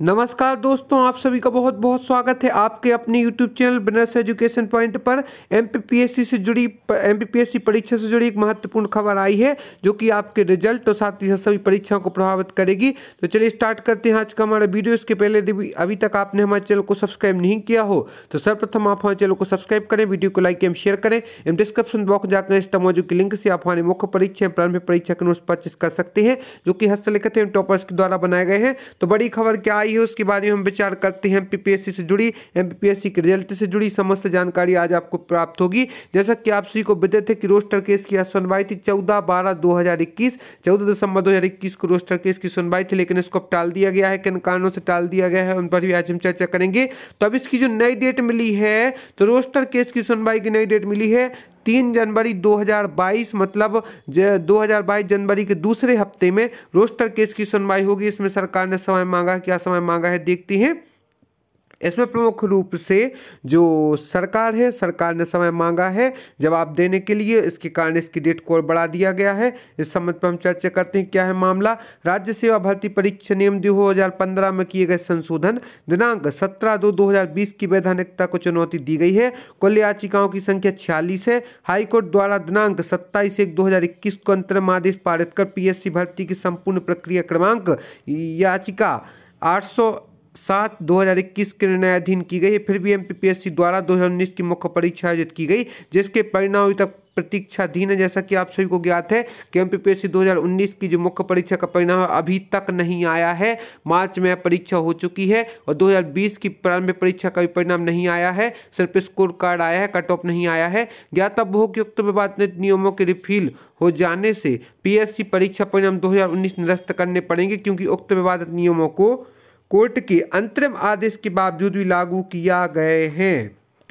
नमस्कार दोस्तों आप सभी का बहुत बहुत स्वागत है आपके अपने यूट्यूब चैनल बनर्स एजुकेशन पॉइंट पर एम से जुड़ी एम परीक्षा से जुड़ी एक महत्वपूर्ण खबर आई है जो कि आपके रिजल्ट और साथ ही साथ सभी परीक्षाओं को प्रभावित करेगी तो चलिए स्टार्ट करते हैं आज का हमारा वीडियो इसके पहले अभी तक आपने हमारे चैनल को सब्सक्राइब नहीं किया हो तो सर्वप्रथम आप हमारे चैनल को सब्सक्राइब करें वीडियो को लाइक एवं शेयर करें एवं डिस्क्रिप्शन बॉक्स जाकर इंस्टा मौजूद की लिंक से आप हमारे मुख्य परीक्षा एवं प्रारंभिक परीक्षा के नोट्स परचेस कर सकते हैं जो कि हस्तलिखित एवं टॉपर्स के द्वारा बनाए गए हैं तो बड़ी खबर क्या आई है उसके बारे में हम विचार करते हैं एमपीपीएससी से जुड़ी एमपीपीएससी के रिजल्ट से जुड़ी समस्त जानकारी आज आपको प्राप्त होगी जैसा कि आप सभी को विदित है कि रोस्टर केस की सुनवाई थी चौदह बारह दो हजार इक्कीस चौदह दिसंबर दो हजार इक्कीस को रोस्टर केस की सुनवाई थी लेकिन इसको टाल दिया गया है किन कारणों से टाल दिया गया है उन पर भी आज हम चर्चा करेंगे तो अब इसकी जो नई डेट मिली है तो रोस्टर केस की सुनवाई की नई डेट मिली है तीन जनवरी 2022 मतलब 2022 जनवरी के दूसरे हफ्ते में रोस्टर केस की सुनवाई होगी इसमें सरकार ने समय मांगा क्या समय मांगा है देखते हैं इसमें प्रमुख रूप से जो सरकार है सरकार ने समय मांगा है जवाब देने के लिए इसके कारण इसकी डेट को बढ़ा दिया गया है इस संबंध पर हम चर्चा करते हैं क्या है मामला राज्य सेवा भर्ती परीक्षा नियम दो हजार पंद्रह में किए गए संशोधन दिनांक सत्रह दो दो हजार बीस की वैधानिकता को चुनौती दी गई है कुल याचिकाओं की संख्या छियालीस है हाईकोर्ट द्वारा दिनांक सत्ताईस एक दो हजार इक्कीस को अंतरिम आदेश पारित कर पीएससी भर्ती की संपूर्ण प्रक्रिया क्रमांक याचिका आठ सौ सात 2021 के निर्णय अधीन की गई है फिर भी एमपीपीएससी द्वारा 2019 की मुख्य परीक्षा आयोजित की गई जिसके परिणाम अभी तक प्रतीक्षाधीन है जैसा कि आप सभी को ज्ञात है कि एम 2019 की जो मुख्य परीक्षा का परिणाम अभी तक नहीं आया है मार्च में परीक्षा हो चुकी है और 2020 की प्रारंभिक परीक्षा का भी परिणाम नहीं आया है सिर्फ स्कोर कार्ड आया है कट ऑफ नहीं आया है ज्ञातव्य हो कि उक्त विवादित नियमों के रिफिल हो जाने से सी परीक्षा परिणाम उन्नीस निरस्त करने पड़ेंगे क्योंकि उक्त विवादित नियमों को कोर्ट के अंतरिम आदेश के बावजूद भी लागू किया गए हैं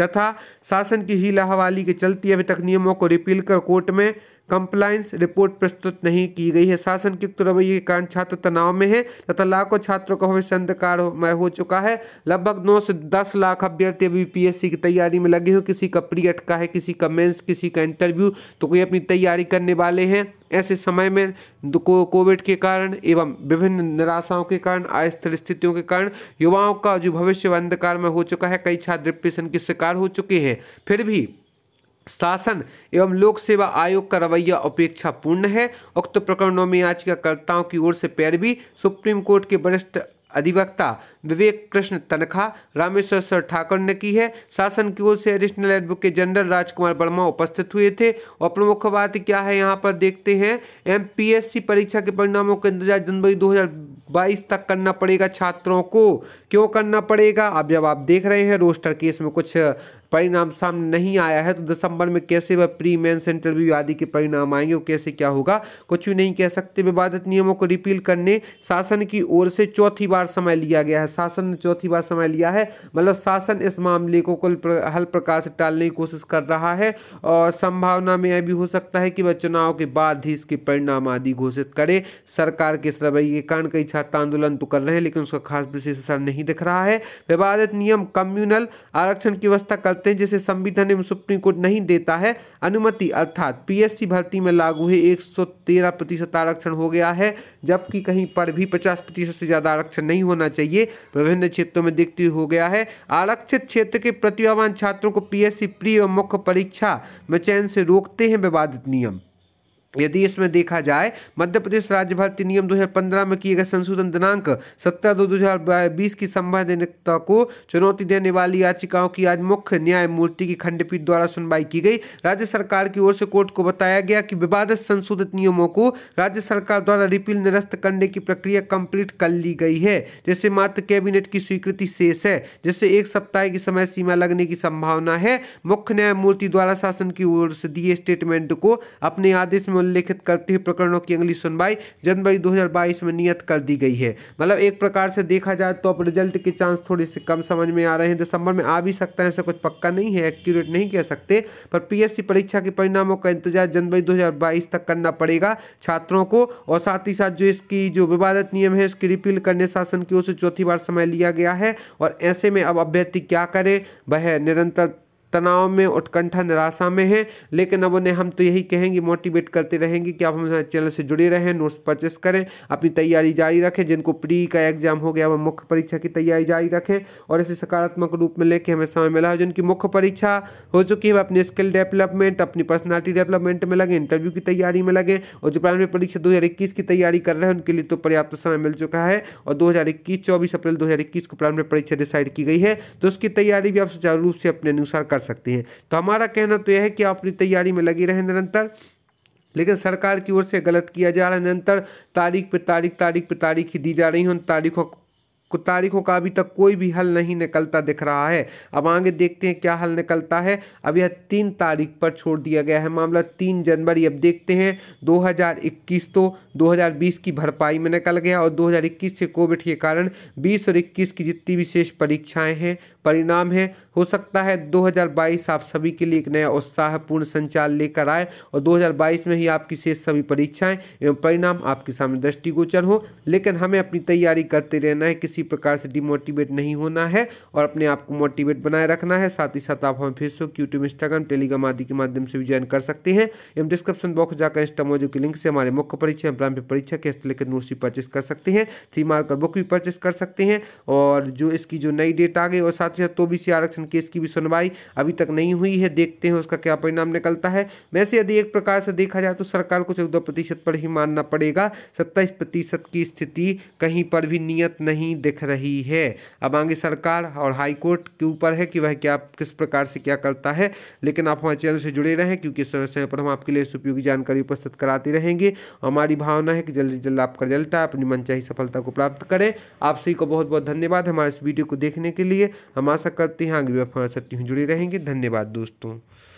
तथा शासन की ही लाहवाली के चलते अभी तक नियमों को रिपील कर कोर्ट में कंप्लायंस रिपोर्ट प्रस्तुत नहीं की गई है शासन के रवैये के कारण छात्र तनाव में है तथा लाखों छात्रों का भविष्य अंधकारमय हो चुका है लगभग नौ से दस लाख अभ्यर्थी अभी पीएससी की तैयारी में लगे हुए किसी का प्री अटका है किसी का मेंस किसी का इंटरव्यू तो कोई अपनी तैयारी करने वाले हैं ऐसे समय में कोविड के कारण एवं विभिन्न निराशाओं के कारण अस्थिर स्थितियों के कारण युवाओं का जो भविष्य अंधकार में हो चुका है कई छात्र डिप्रेशन के शिकार हो चुके हैं फिर भी शासन एवं लोक सेवा आयोग का रवैया अपेक्षापूर्ण है उक्त प्रकरणों में याचिकाकर्ताओं की ओर से पैरवी सुप्रीम कोर्ट के वरिष्ठ अधिवक्ता विवेक कृष्ण तनखा रामेश्वर सर ठाकुर ने की है शासन की ओर से additional advocate general Rajkumar Verma उपस्थित हुए थे और प्रमुख बात क्या है यहाँ पर देखते हैं एमपीएससी परीक्षा के परिणामों का इंतजार जनवरी 2022 तक करना पड़ेगा छात्रों को क्यों करना पड़ेगा अब जब आप देख रहे हैं रोस्टर केस में कुछ परिणाम सामने नहीं आया है तो दिसंबर में कैसे वह प्री मेन्स इंटरव्यू आदि के परिणाम आएंगे और कैसे क्या होगा कुछ भी नहीं कह सकते विवादित नियमों को रिपील करने शासन की ओर से चौथी बार बार समय लिया गया है शासन ने चौथी बार समय लिया है मतलब शासन इस मामले को कुल प्र, हल प्रकार से टालने की कोशिश कर रहा है और संभावना में यह भी हो सकता है कि वह चुनाव के बाद ही इसके परिणाम आदि घोषित करे सरकार के इस रवैये के कारण कई छात्र आंदोलन तो कर रहे हैं लेकिन उसका खास विशेष असर नहीं दिख रहा है विवादित नियम कम्युनल आरक्षण की व्यवस्था करते हैं जिसे संविधान एवं सुप्रीम कोर्ट नहीं देता है अनुमति अर्थात पीएससी भर्ती में लागू है 113 प्रतिशत आरक्षण हो गया है जबकि कहीं पर भी 50 प्रतिशत से ज़्यादा आरक्षण नहीं होना चाहिए विभिन्न क्षेत्रों में दिखती हो गया है आरक्षित क्षेत्र के प्रतिभावान छात्रों को पीएससी प्री और मुख्य परीक्षा में चयन से रोकते हैं विवादित नियम यदि इसमें देखा जाए मध्य प्रदेश राज्य भर्ती नियम 2015 में किए गए संशोधन दिनांक सत्रह दो बीस की संवैधानिकता को चुनौती देने वाली याचिकाओं की आज मुख्य न्यायमूर्ति की खंडपीठ द्वारा सुनवाई की गई राज्य सरकार की ओर से कोर्ट को बताया गया कि विवादित संशोधित नियमों को राज्य सरकार द्वारा रिपील निरस्त करने की प्रक्रिया कंप्लीट कर ली गई है जिससे मात्र कैबिनेट की स्वीकृति शेष है जिससे एक सप्ताह की समय सीमा लगने की संभावना है मुख्य न्यायमूर्ति द्वारा शासन की ओर से दिए स्टेटमेंट को अपने आदेश में उल्लेखित करते हुए प्रकरणों की अगली सुनवाई जनवरी 2022 में नियत कर दी गई है मतलब एक प्रकार से देखा जाए तो अब रिजल्ट के चांस थोड़े से कम समझ में आ रहे हैं दिसंबर में आ भी सकता है ऐसा कुछ पक्का नहीं है एक्यूरेट नहीं कह सकते पर पी परीक्षा के परिणामों का इंतजार जनवरी दो तक करना पड़ेगा छात्रों को और साथ ही साथ जो इसकी जो विवादित नियम है उसकी रिपील करने शासन की ओर से चौथी बार समय लिया गया है और ऐसे में अब अभ्यर्थी क्या करे वह निरंतर तनाव में उत्कंठा निराशा में है लेकिन अब उन्हें हम तो यही कहेंगे मोटिवेट करते रहेंगे कि आप हमारे चैनल से जुड़े रहें नोट्स परचेस करें अपनी तैयारी जारी रखें जिनको प्री का एग्जाम हो गया वह मुख्य परीक्षा की तैयारी जारी रखें और इसे सकारात्मक रूप में लेके हमें समय मिला है जिनकी मुख्य परीक्षा हो चुकी है वह अपनी स्किल डेवलपमेंट अपनी पर्सनालिटी डेवलपमेंट में लगे इंटरव्यू की तैयारी में लगे और जो प्रारंभिक परीक्षा दो की तैयारी कर रहे हैं उनके लिए तो पर्याप्त समय मिल चुका है और दो हज़ार अप्रैल दो को प्रारंभिक परीक्षा डिसाइड की गई है तो उसकी तैयारी भी आप सुचारू रूप से अपने अनुसार कर सकती हैं तो हमारा कहना तो यह है कि आप अपनी तैयारी में लगी रहें निरंतर लेकिन सरकार की ओर से गलत किया जा रहा है निरंतर तारीख पे तारीख तारीख पे तारीख ही दी जा रही है उन तारीखों तारीखों का अभी तक कोई भी हल नहीं निकलता दिख रहा है अब आगे देखते हैं क्या हल निकलता है अब यह तीन तारीख पर छोड़ दिया गया है मामला तीन जनवरी अब देखते हैं 2021 तो 2020 की भरपाई में निकल गया और 2021 से कोविड के कारण 20 और 21 की जितनी विशेष परीक्षाएं हैं परिणाम है हो सकता है 2022 आप सभी के लिए एक नया उत्साहपूर्ण संचार लेकर आए और 2022 में ही आपकी शेष सभी परीक्षाएं एवं परिणाम आपके सामने दृष्टिगोचर हो लेकिन हमें अपनी तैयारी करते रहना है किसी किसी प्रकार से डिमोटिवेट नहीं होना है और अपने आप को मोटिवेट बनाए रखना है साथ ही साथ आप हमें फेसबुक यूट्यूब इंस्टाग्राम टेलीग्राम आदि के माध्यम से भी ज्वाइन कर सकते हैं एवं डिस्क्रिप्शन बॉक्स जाकर इंस्टा मोजो के लिंक से हमारे मुख्य परीक्षा एम्प्राम पे परीक्षा के स्थल लेकर नोट्स भी परचेस कर सकते हैं थ्री मार्क का बुक भी परचेस कर सकते हैं और जो इसकी जो नई डेट आ गई और साथ ही साथ तो बी आरक्षण केस की भी सुनवाई अभी तक नहीं हुई है देखते हैं उसका क्या परिणाम निकलता है वैसे यदि एक प्रकार से देखा जाए तो सरकार को चौदह प्रतिशत पर ही मानना पड़ेगा सत्ताईस प्रतिशत की स्थिति कहीं पर भी नियत नहीं दिख दिख रही है अब आगे सरकार और हाई कोर्ट के ऊपर है कि वह क्या किस प्रकार से क्या करता है लेकिन आप हमारे चैनल से जुड़े रहें क्योंकि समय समय पर हम आपके लिए उपयोगी जानकारी उपस्थित कराते रहेंगे हमारी भावना है कि जल्द से जल्द आपका रिजल्ट आए अपनी मनचाही सफलता को प्राप्त करें आप सभी को बहुत बहुत धन्यवाद हमारे इस वीडियो को देखने के लिए हम आशा करते हैं आगे भी आप हमारे साथ जुड़े रहेंगे धन्यवाद दोस्तों